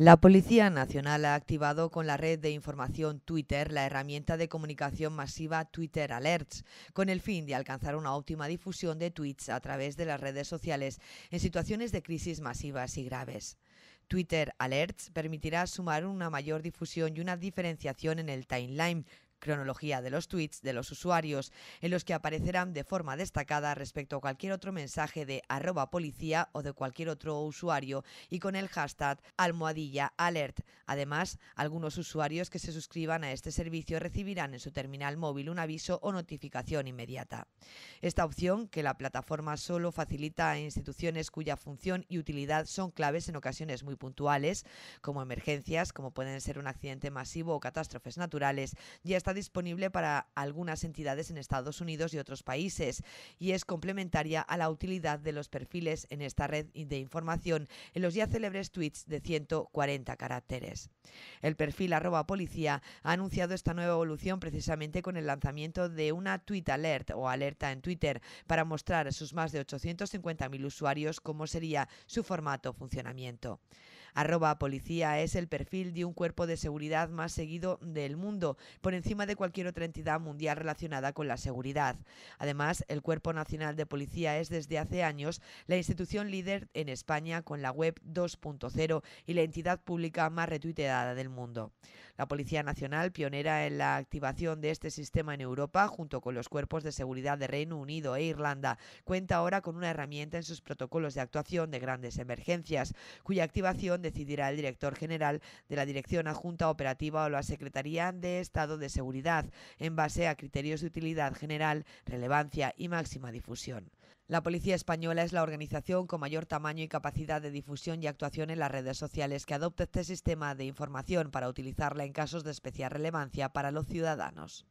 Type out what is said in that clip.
La Policía Nacional ha activado con la red de información Twitter la herramienta de comunicación masiva Twitter Alerts, con el fin de alcanzar una óptima difusión de tweets a través de las redes sociales en situaciones de crisis masivas y graves. Twitter Alerts permitirá sumar una mayor difusión y una diferenciación en el timeline cronología de los tweets de los usuarios, en los que aparecerán de forma destacada respecto a cualquier otro mensaje de arroba policía o de cualquier otro usuario y con el hashtag almohadilla alert. Además, algunos usuarios que se suscriban a este servicio recibirán en su terminal móvil un aviso o notificación inmediata. Esta opción, que la plataforma solo facilita a instituciones cuya función y utilidad son claves en ocasiones muy puntuales, como emergencias, como pueden ser un accidente masivo o catástrofes naturales, ya está disponible para algunas entidades en Estados Unidos y otros países y es complementaria a la utilidad de los perfiles en esta red de información en los ya célebres tweets de 140 caracteres. El perfil arroba policía ha anunciado esta nueva evolución precisamente con el lanzamiento de una tweet alert o alerta en Twitter para mostrar a sus más de 850.000 usuarios cómo sería su formato o funcionamiento. Arroba policía es el perfil de un cuerpo de seguridad más seguido del mundo, por encima de cualquier otra entidad mundial relacionada con la seguridad. Además, el Cuerpo Nacional de Policía es desde hace años la institución líder en España con la web 2.0 y la entidad pública más retuiteada del mundo. La Policía Nacional, pionera en la activación de este sistema en Europa, junto con los cuerpos de seguridad de Reino Unido e Irlanda, cuenta ahora con una herramienta en sus protocolos de actuación de grandes emergencias, cuya activación decidirá el director general de la Dirección Adjunta Operativa o la Secretaría de Estado de Seguridad, en base a criterios de utilidad general, relevancia y máxima difusión. La Policía Española es la organización con mayor tamaño y capacidad de difusión y actuación en las redes sociales que adopta este sistema de información para utilizarla en casos de especial relevancia para los ciudadanos.